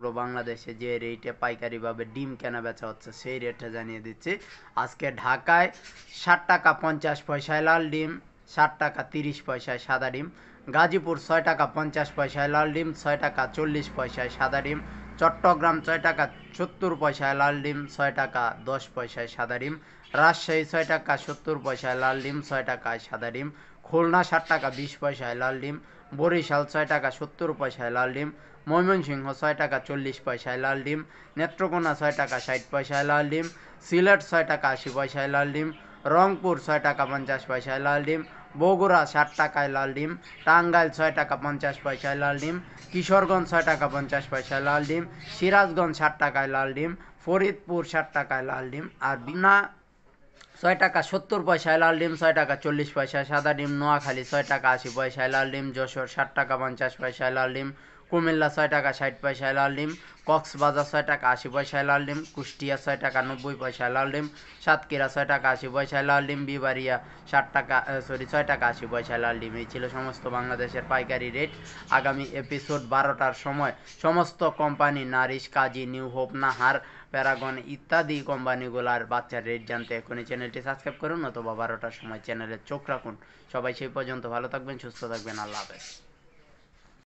পুরো বাংলাদেশে যে রেটে পাইকারিভাবে ডিম কেনা বেচা হচ্ছে সেই রেটটা জানিয়ে দিচ্ছি আজকে ঢাকায় ষাট টাকা পঞ্চাশ পয়সায় লাল ডিম ষাট টাকা তিরিশ পয়সায় সাদা ডিম গাজীপুর ছয় টাকা পঞ্চাশ পয়সায় লাল ডিম ছয় টাকা চল্লিশ পয়সায় সাদা ডিম চট্টগ্রাম ছয় টাকা সত্তর পয়সায় লাল ডিম ছয় টাকা দশ পয়সায় সাদা ডিম রাজশাহী ছয় টাকা সত্তর পয়সায় লাল ডিম ছয় টাকায় সাদা ডিম খুলনা ষাট টাকা বিশ পয়সায় লাল ডিম বরিশাল ছয় টাকা সত্তর পয়সায় লাল ডিম ময়মনসিংহ ছয় টাকা চল্লিশ পয়সায় লাল ডিম নেত্রকোনা ছয় টাকা ষাট পয়সায় লাল ডিম সিলেট ছয় টাকা আশি পয়সায় লাল ডিম রংপুর ছয় টাকা পঞ্চাশ পয়সায় লাল ডিম বগুড়া ষাট টাকায় লাল ডিম টাঙ্গাইল ছয় টাকা পঞ্চাশ পয়সায় লাল ডিম কিশোরগঞ্জ ছয় টাকা পঞ্চাশ পয়সায় লাল ডিম সিরাজগঞ্জ ষাট টাকায় লাল ডিম ফরিদপুর ষাট টাকায় লাল ডিম আর বিনা ছয় টাকা সত্তর পয়সা লাল ডিম ছয় টাকা চল্লিশ পয়সা সাদা ডিম নোয়াখালী ছয় টাকা আশি পয়সায় লাল ডিম যশোর ষাট টাকা পঞ্চাশ পয়সা লাল ডিম কুমিল্লা ছয় টাকা ষাট পয়সায় লাল ডিম কক্সবাজার ছয় টাকা আশি পয়সায় লাল ডিম কুষ্টিয়া ছয় টাকা নব্বই পয়সায় লাল ডিম সাতক্ষীরা ছয় টাকা আশি পয়সায় লাল ডিম বিবারিয়া ষাট টাকা সরি ছয় টাকা আশি পয়সায় লাল ডিম এই ছিল সমস্ত বাংলাদেশের পাইকারি রেট আগামী এপিসোড বারোটার সময় সমস্ত company Nourish Kazi New Hope Nahar Paragon ইত্যাদি কোম্পানিগুলার বাচ্চার রেট জানতে এখনই চ্যানেলটি সাবস্ক্রাইব করুন অথবা বারোটার সময় চ্যানেলের চোখ রাখুন সবাই সেই পর্যন্ত ভালো থাকবেন সুস্থ থাকবেন আল্লাহ হাফেজ